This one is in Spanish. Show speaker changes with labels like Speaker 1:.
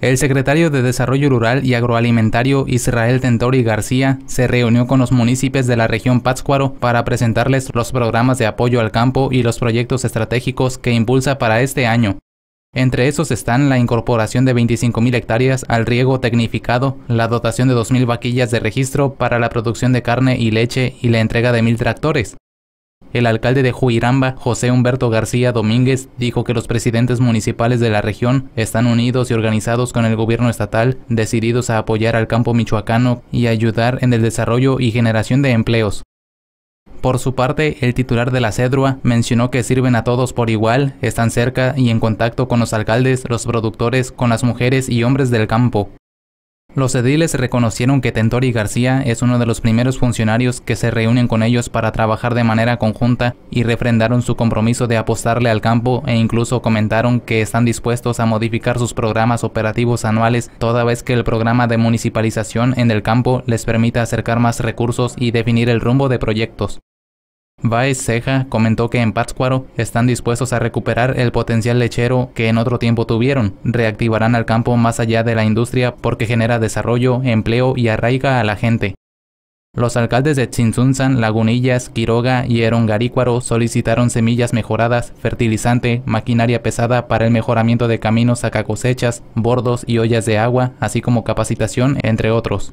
Speaker 1: El secretario de Desarrollo Rural y Agroalimentario Israel Tentori García se reunió con los municipios de la región Pátzcuaro para presentarles los programas de apoyo al campo y los proyectos estratégicos que impulsa para este año. Entre esos están la incorporación de 25.000 hectáreas al riego tecnificado, la dotación de 2.000 vaquillas de registro para la producción de carne y leche y la entrega de 1.000 tractores. El alcalde de Juiramba, José Humberto García Domínguez, dijo que los presidentes municipales de la región están unidos y organizados con el gobierno estatal, decididos a apoyar al campo michoacano y ayudar en el desarrollo y generación de empleos. Por su parte, el titular de la CEDRUA mencionó que sirven a todos por igual, están cerca y en contacto con los alcaldes, los productores, con las mujeres y hombres del campo. Los ediles reconocieron que Tentori García es uno de los primeros funcionarios que se reúnen con ellos para trabajar de manera conjunta y refrendaron su compromiso de apostarle al campo e incluso comentaron que están dispuestos a modificar sus programas operativos anuales toda vez que el programa de municipalización en el campo les permita acercar más recursos y definir el rumbo de proyectos. Baez Ceja comentó que en Pátzcuaro están dispuestos a recuperar el potencial lechero que en otro tiempo tuvieron, reactivarán al campo más allá de la industria porque genera desarrollo, empleo y arraiga a la gente. Los alcaldes de Chinsunzan, Lagunillas, Quiroga y Erongarícuaro solicitaron semillas mejoradas, fertilizante, maquinaria pesada para el mejoramiento de caminos a cosechas, bordos y ollas de agua, así como capacitación, entre otros.